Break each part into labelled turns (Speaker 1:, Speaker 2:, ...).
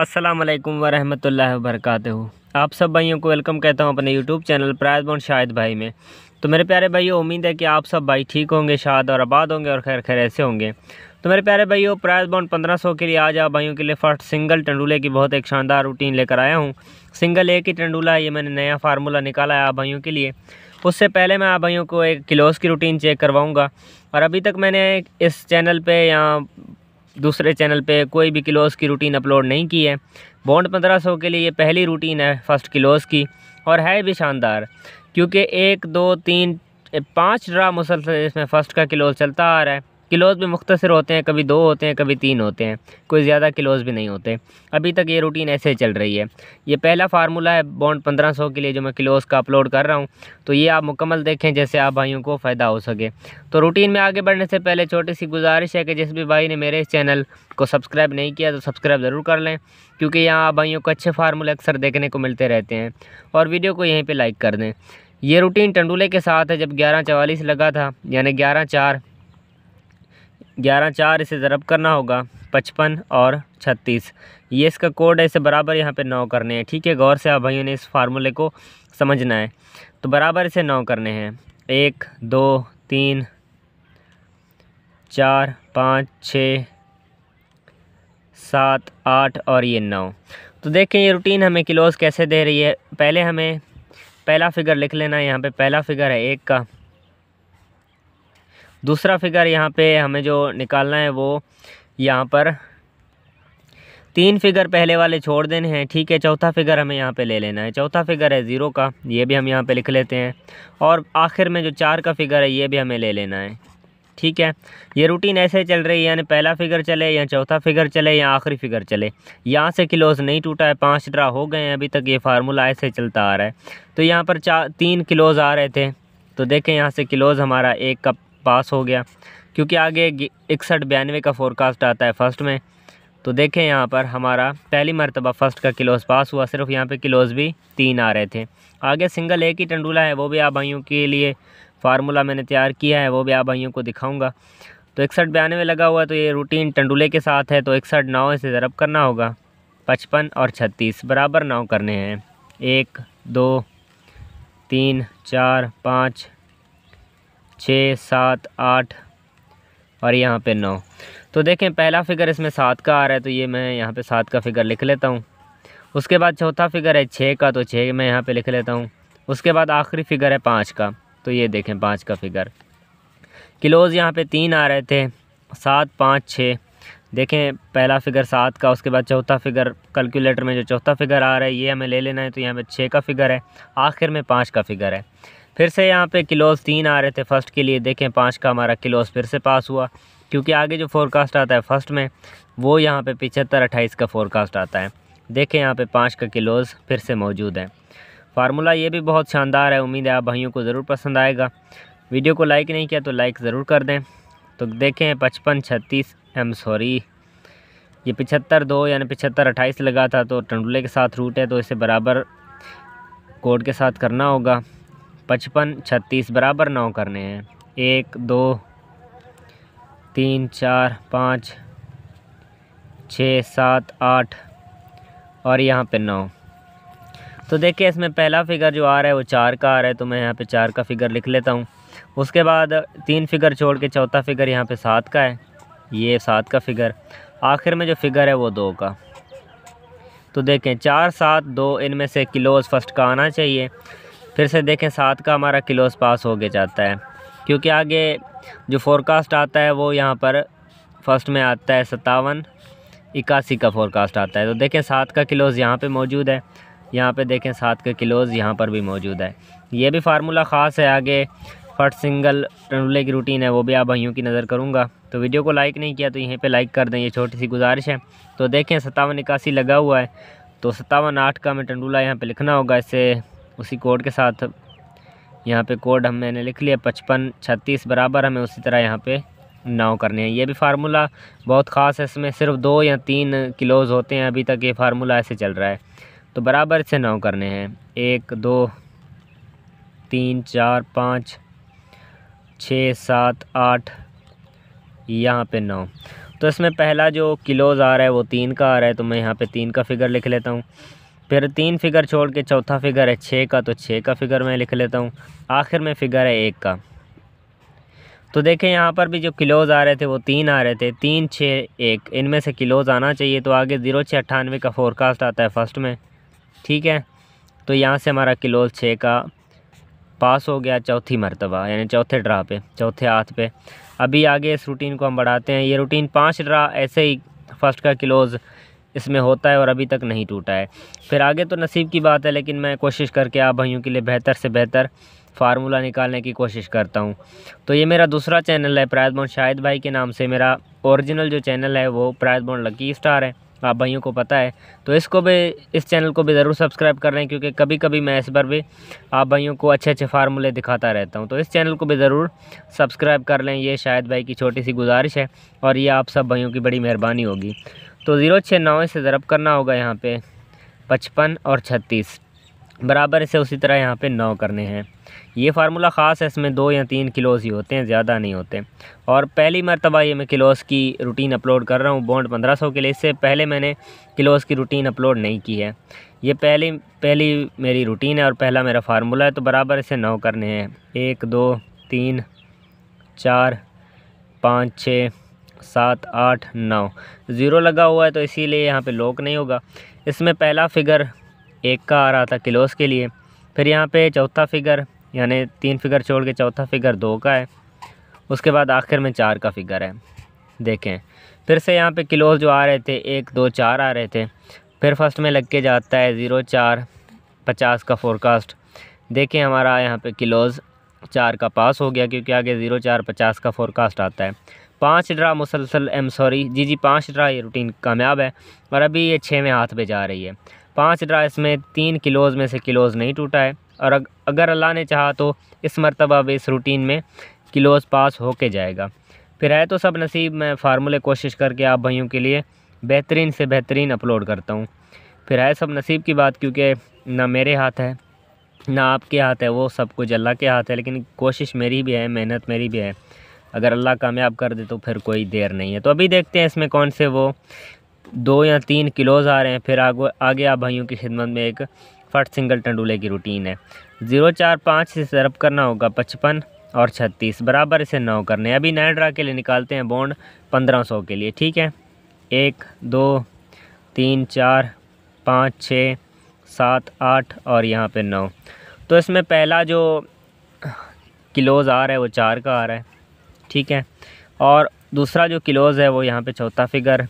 Speaker 1: अस्सलाम वालेकुम वरहमतुल्लाहि वबरकातुहू आप सब भाइयों को वेलकम कहता हूँ अपने यूट्यूब चैनल प्रायद बॉन्ड शाहिद भाई में तो मेरे प्यारे भाइयों उम्मीद है कि आप सब भाई ठीक होंगे शाद और आबाद होंगे और खैर खैर ऐसे होंगे तो मेरे प्यारे भाइयों प्रायद बॉन्ड पंद्रह सौ के लिए आज आप भाइयों के लिए फ़र्स्ट सिंगल टंडूले की बहुत एक शानदार रूटीन लेकर आया हूँ सिंगल एक ही टंडूला है ये मैंने नया फार्मूला निकाला है आप भाइयों के लिए उससे पहले मैं आप भाइयों को एक किलोस की रूटीन चेक करवाऊँगा और अभी तक मैंने इस चैनल पर या दूसरे चैनल पे कोई भी क्लोज़ की रूटीन अपलोड नहीं की है बॉन्ड पंद्रह सौ के लिए ये पहली रूटीन है फर्स्ट क्लोज़ की और है भी शानदार क्योंकि एक दो तीन पाँच ड्रा मुसलसल इसमें फ़र्स्ट का क्लोज चलता आ रहा है किलोज़ भी मुख्तर होते हैं कभी दो होते हैं कभी तीन होते हैं कोई ज़्यादा किलोज़ भी नहीं होते अभी तक ये रूटीन ऐसे चल रही है ये पहला फार्मूला है बॉन्ड पंद्रह सौ के लिए जो मैं किलोज़ का अपलोड कर रहा हूँ तो ये आप मुकम्मल देखें जैसे आप भाइयों को फ़ायदा हो सके तो रूटीन में आगे बढ़ने से पहले छोटी सी गुजारिश है कि जिस भी भाई ने मेरे इस चैनल को सब्सक्राइब नहीं किया तो सब्सक्राइब ज़रूर कर लें क्योंकि यहाँ आप भाइयों को अच्छे फार्मूले अक्सर देखने को मिलते रहते हैं और वीडियो को यहीं पर लाइक कर दें ये रूटीन टंडूले के साथ है जब ग्यारह चवालीस लगा था यानी ग्यारह चार ग्यारह चार इसे ज़रब करना होगा पचपन और छत्तीस ये इसका कोड है इसे बराबर यहाँ पे नौ करने हैं ठीक है गौर से आप भाइयों ने इस फार्मूले को समझना है तो बराबर इसे नौ करने हैं एक दो तीन चार पाँच छ सात आठ और ये नौ तो देखें ये रूटीन हमें किलोज़ कैसे दे रही है पहले हमें पहला फिगर लिख लेना है यहाँ पे पहला फिगर है एक का दूसरा फिगर यहाँ पे हमें जो निकालना है वो यहाँ पर तीन फिगर पहले वाले छोड़ देने हैं ठीक है चौथा फिगर हमें यहाँ पे ले लेना है चौथा फिगर है ज़ीरो का ये भी हम यहाँ पे लिख लेते हैं और आखिर में जो चार का फिगर है ये भी हमें ले लेना है ठीक है ये रूटीन ऐसे चल रही है यानी पहला फिगर चले या चौथा फिगर चले या आखिरी फिगर चले यहाँ से किलोज़ नहीं टूटा है पाँच ड्रा हो गए हैं अभी तक ये फार्मूला ऐसे चलता आ रहा है तो यहाँ पर चार तीन किलोज़ आ रहे थे तो देखें यहाँ से किलोज़ हमारा एक कप पास हो गया क्योंकि आगे इकसठ बयानवे का फोरकास्ट आता है फर्स्ट में तो देखें यहाँ पर हमारा पहली मरतबा फर्स्ट का किलोज पास हुआ सिर्फ यहाँ पे किलोज भी तीन आ रहे थे आगे सिंगल एक ही टंडूला है वो भी आप भाइयों के लिए फार्मूला मैंने तैयार किया है वो भी आप भाइयों को दिखाऊंगा तो इकसठ बयानवे लगा हुआ तो ये रूटीन टंडूले के साथ है तो इकसठ नौ इसे ज़रब करना होगा पचपन और छत्तीस बराबर नौ करने हैं एक दो तीन चार पाँच छः सात आठ और यहाँ पे नौ तो देखें पहला फिगर इसमें सात का आ रहा है तो ये मैं यहाँ पे सात का फिगर लिख लेता हूँ उसके बाद चौथा फिगर है छः का तो छः मैं यहाँ पे लिख लेता हूँ उसके बाद आखिरी फिगर है पाँच का तो ये देखें पाँच का फिगर क्लोज़ यहाँ पे तीन आ रहे थे सात पाँच छः देखें पहला फिगर सात का उसके बाद चौथा फिगर कैलकुलेटर में जो चौथा फिगर आ रहा है ये हमें ले लेना है तो यहाँ पर छः का फिगर है आखिर में पाँच का फिगर है फिर से यहाँ पे क्लोज़ तीन आ रहे थे फर्स्ट के लिए देखें पाँच का हमारा क्लोज़ फिर से पास हुआ क्योंकि आगे जो फोरकास्ट आता है फर्स्ट में वो यहाँ पे पिछहत्तर अट्ठाईस का फोरकास्ट आता है देखें यहाँ पे पाँच का क्लोज़ फिर से मौजूद है फार्मूला ये भी बहुत शानदार है उम्मीद है आप भाइयों को ज़रूर पसंद आएगा वीडियो को लाइक नहीं किया तो लाइक ज़रूर कर दें तो देखें पचपन छत्तीस एम सॉरी ये पिछहत्तर दो यानी पिछहत्तर अट्ठाईस लगा था तो टंडुले के साथ रूट है तो इसे बराबर कोड के साथ करना होगा पचपन छत्तीस बराबर नौ करने हैं एक दो तीन चार पाँच छः सात आठ और यहाँ पे नौ तो देखिए इसमें पहला फिगर जो आ रहा है वो चार का आ रहा है तो मैं यहाँ पे चार का फिगर लिख लेता हूँ उसके बाद तीन फिगर छोड़ के चौथा फिगर यहाँ पे सात का है ये सात का फिगर आखिर में जो फिगर है वो दो का तो देखें चार सात दो इनमें से क्लोज़ फर्स्ट का आना चाहिए फिर से देखें सात का हमारा क्लोज पास हो गया जाता है क्योंकि आगे जो फोरकास्ट आता है वो यहाँ पर फर्स्ट में आता है सतावन इक्यासी का फोरकास्ट आता है तो देखें सात का क्लोज़ यहाँ पर मौजूद है यहाँ पर देखें सात का क्लोज़ यहाँ पर भी मौजूद है ये भी फार्मूला ख़ास है आगे फर्स्ट सिंगल टनूले की रूटीन है वो भी आप भाइयों की नज़र करूँगा तो वीडियो को लाइक नहीं किया तो यहीं पे लाइक कर दें ये छोटी सी गुजारिश है तो देखें सतावन इक्यासी लगा हुआ है तो सतावन आठ का मैं टंडूला यहाँ पे लिखना होगा इससे उसी कोड के साथ यहाँ पे कोड हम मैंने लिख लिया पचपन छत्तीस बराबर हमें उसी तरह यहाँ पे नाव करने हैं ये भी फार्मूला बहुत ख़ास है इसमें सिर्फ दो या तीन किलोज़ होते हैं अभी तक ये फार्मूला ऐसे चल रहा है तो बराबर से नाव करने हैं एक दो तीन चार पाँच छः सात आठ यहाँ पे नौ तो इसमें पहला जो किलोज़ आ रहा है वो तीन का आ रहा है तो मैं यहाँ पे तीन का फिगर लिख लेता हूँ फिर तीन फिगर छोड़ के चौथा फिगर है छः का तो छः का फिगर मैं लिख लेता हूँ आखिर में फिगर है एक का तो देखें यहाँ पर भी जो किलोज़ आ रहे थे वो तीन आ रहे थे तीन छः एक इनमें से किलोज़ आना चाहिए तो आगे ज़ीरो छः अट्ठानवे का फोरकास्ट आता है फर्स्ट में ठीक है तो यहाँ से हमारा किलोज़ छः का पास हो गया चौथी मरतबा यानी चौथे ड्रा पे चौथे हाथ पे अभी आगे इस रूटीन को हम बढ़ाते हैं ये रूटीन पाँच ड्रा ऐसे ही फर्स्ट का क्लोज़ इसमें होता है और अभी तक नहीं टूटा है फिर आगे तो नसीब की बात है लेकिन मैं कोशिश करके आप भाइयों के लिए बेहतर से बेहतर फार्मूला निकालने की कोशिश करता हूँ तो ये मेरा दूसरा चैनल है बॉन्ड शाहिद भाई के नाम से मेरा ओरिजिनल जो चैनल है वो बॉन्ड लकी स्टार है आप भाइयों को पता है तो इसको भी इस चैनल को भी ज़रूर सब्सक्राइब कर रहे हैं क्योंकि कभी कभी मैं इस पर भी आप भाइयों को अच्छे अच्छे फार्मूले दिखाता रहता हूँ तो इस चैनल को भी ज़रूर सब्सक्राइब कर लें ये शायद भाई की छोटी सी गुजारिश है और ये आप सब भाइयों की बड़ी मेहरबानी होगी तो ज़ीरो छः नौ इसे ज़रब करना होगा यहाँ पे पचपन और छत्तीस बराबर इसे उसी तरह यहाँ पे नौ करने हैं ये फार्मूला ख़ास है इसमें दो या तीन किलोस ही होते हैं ज़्यादा नहीं होते और पहली मरतबा ये मैं किलोस की रूटीन अपलोड कर रहा हूँ बॉन्ड पंद्रह सौ के लिए इससे पहले मैंने किलोस की रूटीन अपलोड नहीं की है ये पहली पहली मेरी रूटीन है और पहला मेरा फार्मूला है तो बराबर इसे नौ करने हैं एक दो तीन चार पाँच छः सात आठ नौ ज़ीरो लगा हुआ है तो इसीलिए यहाँ पे लॉक नहीं होगा इसमें पहला फिगर एक का आ रहा था क्लोज़ के लिए फिर यहाँ पे चौथा फिगर यानी तीन फिगर छोड़ के चौथा फिगर दो का है उसके बाद आखिर में चार का फिगर है देखें फिर से यहाँ पे क्लोज जो आ रहे थे एक दो चार आ रहे थे फिर फर्स्ट में लग के जाता है ज़ीरो चार पचास का फोरकास्ट देखें हमारा यहाँ पे क्लोज़ चार का पास हो गया क्योंकि आगे ज़ीरो चार पचास का फोरकास्ट आता है पाँच ड्रा मुसलसल एम सॉरी जी जी पाँच ड्रा ये रूटीन कामयाब है और अभी ये छः में हाथ पे जा रही है पाँच ड्रा इसमें तीन किलोज़ में से किलोज़ नहीं टूटा है और अगर अल्लाह ने चाहा तो इस मरतबा अब इस रूटीन में किलोज़ पास हो के जाएगा फिर है तो सब नसीब मैं फार्मूले कोशिश करके आप भाइयों के लिए बेहतरीन से बेहतरीन अपलोड करता हूँ फिर है सब नसीब की बात क्योंकि ना मेरे हाथ है ना आपके हाथ है वो सब कुछ अल्लाह के हाथ है लेकिन कोशिश मेरी भी है मेहनत मेरी भी है अगर अल्लाह कामयाब कर दे तो फिर कोई देर नहीं है तो अभी देखते हैं इसमें कौन से वो दो या तीन किलोज़ आ रहे हैं फिर आगे आगे आप भाइयों की खिदमत में एक फट सिंगल टंडूले की रूटीन है ज़ीरो चार पाँच से सरप करना होगा पचपन और छत्तीस बराबर इसे नौ करने अभी नए ड्रा के लिए निकालते हैं बॉन्ड पंद्रह सौ के लिए ठीक है एक दो तीन चार पाँच छः सात आठ और यहाँ पे नौ तो इसमें पहला जो किलोज़ आ रहा है वो चार का आ रहा है ठीक है और दूसरा जो क्लोज़ है वो यहाँ पे चौथा फिगर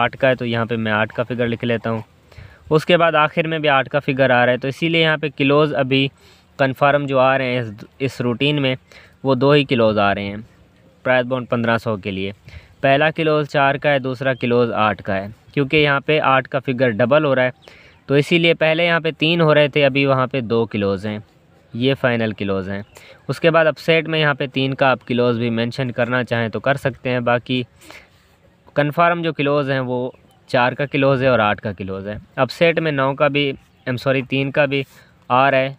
Speaker 1: आठ का है तो यहाँ पे मैं आठ का फिगर लिख लेता हूँ उसके बाद आखिर में भी आठ का फिगर आ रहा है तो इसीलिए यहाँ पे क्लोज़ अभी कंफर्म जो आ रहे हैं इस इस रूटीन में वो दो ही क्लोज़ आ रहे हैं प्रायद बॉन्ड पंद्रह सौ के लिए पहला किलोज़ चार का है दूसरा किलोज़ आठ का है क्योंकि यहाँ पे आठ का फिगर डबल हो रहा है तो इसीलिए पहले यहाँ पे तीन हो रहे थे अभी वहाँ पे दो किलोज़ हैं ये फ़ाइनल क्लोज़ हैं उसके बाद अपसेट में यहाँ पे तीन का आप क्लोज़ भी मेंशन करना चाहें तो कर सकते हैं बाकी कन्फर्म जो क्लोज़ हैं वो चार का क्लोज़ है और आठ का क्लोज़ है अपसेट में नौ का भी एम सॉरी तीन का भी आ रहा है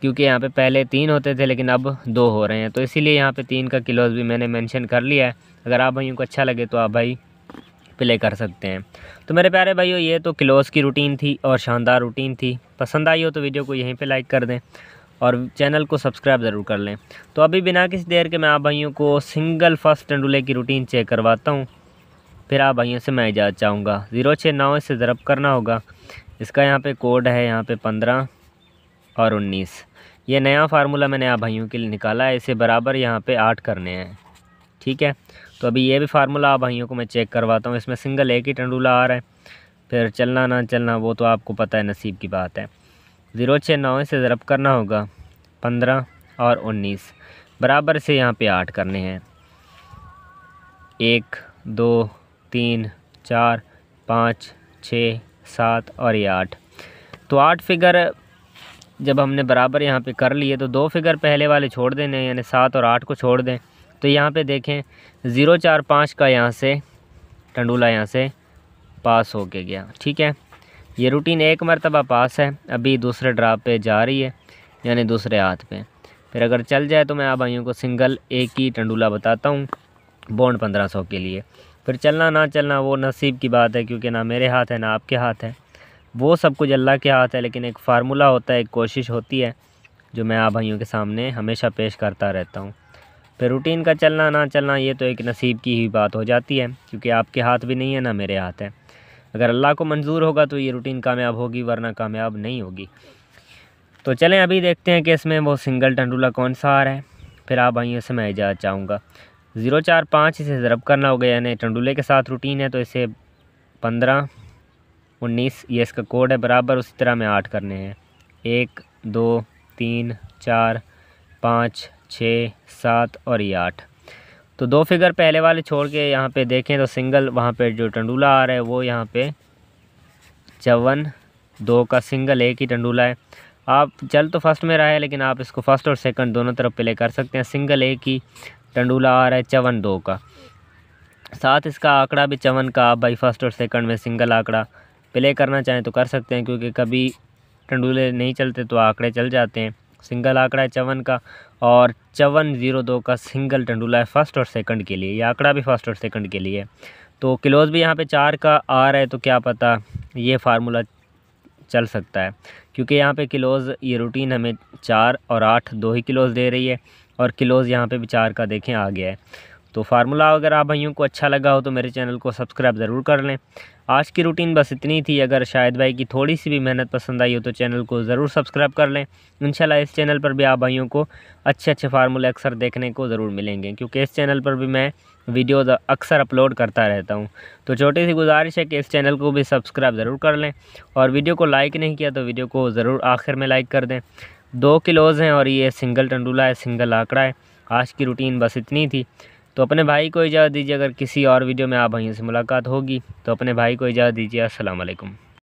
Speaker 1: क्योंकि यहाँ पे पहले तीन होते थे लेकिन अब दो हो रहे हैं तो इसीलिए यहाँ पे तीन का क्लोज़ भी मैंने मेंशन कर लिया है अगर आप भाइयों को अच्छा लगे तो आप भाई प्ले कर सकते हैं तो मेरे प्यारे भाइयों ये तो क्लोज की रूटीन थी और शानदार रूटीन थी पसंद आई हो तो वीडियो को यहीं पर लाइक कर दें और चैनल को सब्सक्राइब ज़रूर कर लें तो अभी बिना किसी देर के मैं आप भाइयों को सिंगल फर्स्ट टेंडुले की रूटीन चेक करवाता हूँ फिर आप भाइयों से मैं इजाज़ चाहूँगा ज़ीरो छः नौ से ज़रब करना होगा इसका यहाँ पर कोड है यहाँ पर पंद्रह और उन्नीस ये नया फार्मूला मैंने आप भाइयों के लिए निकाला है इसे बराबर यहाँ पर आठ करने हैं ठीक है तो अभी ये भी फार्मूला आप भाइयों को मैं चेक करवाता हूँ इसमें सिंगल एक ही टंडूला आ रहा है फिर चलना ना चलना वो तो आपको पता है नसीब की बात है ज़ीरो छः नौ से ज़रब करना होगा पंद्रह और उन्नीस बराबर से यहाँ पे आठ करने हैं एक दो तीन चार पाँच छ सात और ये आठ तो आठ फिगर जब हमने बराबर यहाँ पे कर लिए तो दो फिगर पहले वाले छोड़ देने यानी सात और आठ को छोड़ दें तो यहाँ पे देखें ज़ीरो चार पाँच का यहाँ से टंडूला यहाँ से पास हो के गया ठीक है ये रूटीन एक मरतबा पास है अभी दूसरे ड्राप पे जा रही है यानी दूसरे हाथ पे फिर अगर चल जाए तो मैं आप भाइयों को सिंगल एक ही टंडूला बताता हूँ बॉन्ड पंद्रह सौ के लिए फिर चलना ना चलना वो नसीब की बात है क्योंकि ना मेरे हाथ है ना आपके हाथ है वो सब कुछ अल्लाह के हाथ है लेकिन एक फार्मूला होता है एक कोशिश होती है जो मैं आप भाइयों के सामने हमेशा पेश करता रहता हूँ फिर रूटीन का चलना ना चलना ये तो एक नसीब की ही बात हो जाती है क्योंकि आपके हाथ भी नहीं है ना मेरे हाथ है अगर अल्लाह को मंजूर होगा तो ये रूटीन कामयाब होगी वरना कामयाब नहीं होगी तो चलें अभी देखते हैं कि इसमें वो सिंगल टंडूला कौन सा आ रहा है फिर आप भाइयों से मैं इजाज़त चाहूँगा ज़ीरो चार पाँच इसे ज़रब करना होगा यानी टंडूले के साथ रूटीन है तो इसे पंद्रह उन्नीस ये इसका कोड है बराबर उसी तरह में आठ करने हैं एक दो तीन चार पाँच छः सात और ये आठ तो दो फिगर पहले वाले छोड़ के यहाँ पे देखें तो सिंगल वहाँ पे जो टंडूला आ रहा है वो यहाँ पे चौवन दो का सिंगल एक ही टंडूला है आप चल तो फर्स्ट में रहा है लेकिन आप इसको फर्स्ट और सेकंड दोनों तरफ प्ले कर सकते हैं सिंगल एक ही टंडूला आ रहा है चवन दो का साथ इसका आंकड़ा भी चवन का आप भाई फर्स्ट और सेकंड में सिंगल आंकड़ा प्ले करना चाहें तो कर सकते हैं क्योंकि कभी टंडूले नहीं चलते तो आंकड़े चल जाते हैं सिंगल आंकड़ा है चवन का और चवन जीरो दो का सिंगल टंडूला है फर्स्ट और सेकंड के लिए ये आंकड़ा भी फर्स्ट और सेकंड के लिए तो क्लोज भी यहाँ पे चार का आ रहा है तो क्या पता ये फार्मूला चल सकता है क्योंकि यहाँ पे क्लोज ये रूटीन हमें चार और आठ दो ही क्लोज़ दे रही है और क्लोज़ यहाँ पर भी चार का देखें आ गया है तो फार्मूला अगर आप भाइयों को अच्छा लगा हो तो मेरे चैनल को सब्सक्राइब ज़रूर कर लें आज की रूटीन बस इतनी थी अगर शायद भाई की थोड़ी सी भी मेहनत पसंद आई हो तो चैनल को ज़रूर सब्सक्राइब कर लें इंशाल्लाह इस चैनल पर भी आप भाइयों को अच्छे अच्छे फार्मूले अक्सर देखने को ज़रूर मिलेंगे क्योंकि इस चैनल पर भी मैं वीडियोज़ अक्सर अपलोड करता रहता हूँ तो छोटी सी गुजारिश है कि इस चैनल को भी सब्सक्राइब ज़रूर कर लें और वीडियो को लाइक नहीं किया तो वीडियो को ज़रूर आखिर में लाइक कर दें दो किलोज़ हैं और ये सिंगल टंडूला है सिंगल आंकड़ा है आज की रूटीन बस इतनी थी तो अपने भाई को इजाज़त दीजिए अगर किसी और वीडियो में आप भाइयों से मुलाकात होगी तो अपने भाई को इजाज़त दीजिए असलकम